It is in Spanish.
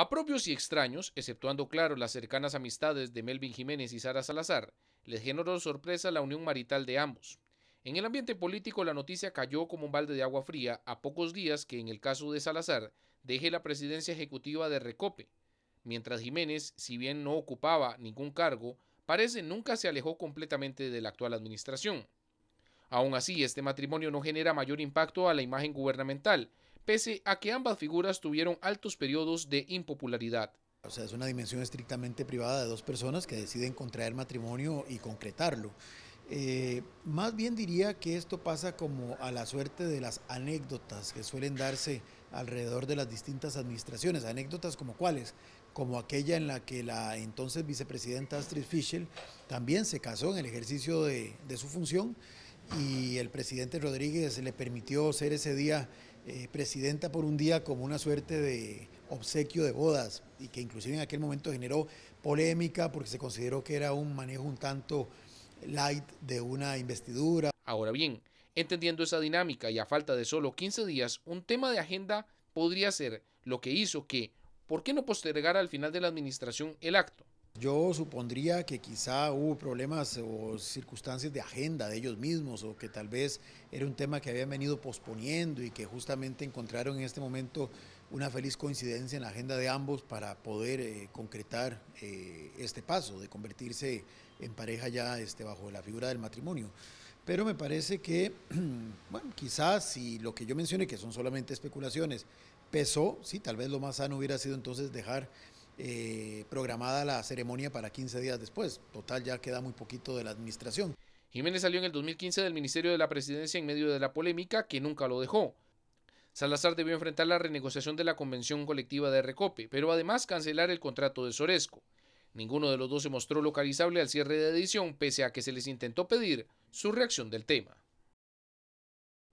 A propios y extraños, exceptuando claro las cercanas amistades de Melvin Jiménez y Sara Salazar, les generó sorpresa la unión marital de ambos. En el ambiente político la noticia cayó como un balde de agua fría a pocos días que en el caso de Salazar deje la presidencia ejecutiva de Recope, mientras Jiménez, si bien no ocupaba ningún cargo, parece nunca se alejó completamente de la actual administración. Aún así, este matrimonio no genera mayor impacto a la imagen gubernamental, pese a que ambas figuras tuvieron altos periodos de impopularidad. O sea, es una dimensión estrictamente privada de dos personas que deciden contraer matrimonio y concretarlo. Eh, más bien diría que esto pasa como a la suerte de las anécdotas que suelen darse alrededor de las distintas administraciones, anécdotas como cuáles, como aquella en la que la entonces vicepresidenta Astrid Fischel también se casó en el ejercicio de su función y el presidente Rodríguez le permitió ser ese día eh, presidenta por un día como una suerte de obsequio de bodas y que inclusive en aquel momento generó polémica porque se consideró que era un manejo un tanto light de una investidura. Ahora bien, entendiendo esa dinámica y a falta de solo 15 días, un tema de agenda podría ser lo que hizo que, ¿por qué no postergar al final de la administración el acto? Yo supondría que quizá hubo problemas o circunstancias de agenda de ellos mismos o que tal vez era un tema que habían venido posponiendo y que justamente encontraron en este momento una feliz coincidencia en la agenda de ambos para poder eh, concretar eh, este paso de convertirse en pareja ya este, bajo la figura del matrimonio. Pero me parece que, bueno, quizás si lo que yo mencioné, que son solamente especulaciones, pesó, sí, tal vez lo más sano hubiera sido entonces dejar eh, programada la ceremonia para 15 días después. Total, ya queda muy poquito de la administración. Jiménez salió en el 2015 del Ministerio de la Presidencia en medio de la polémica que nunca lo dejó. Salazar debió enfrentar la renegociación de la convención colectiva de Recope, pero además cancelar el contrato de Soresco. Ninguno de los dos se mostró localizable al cierre de edición, pese a que se les intentó pedir su reacción del tema.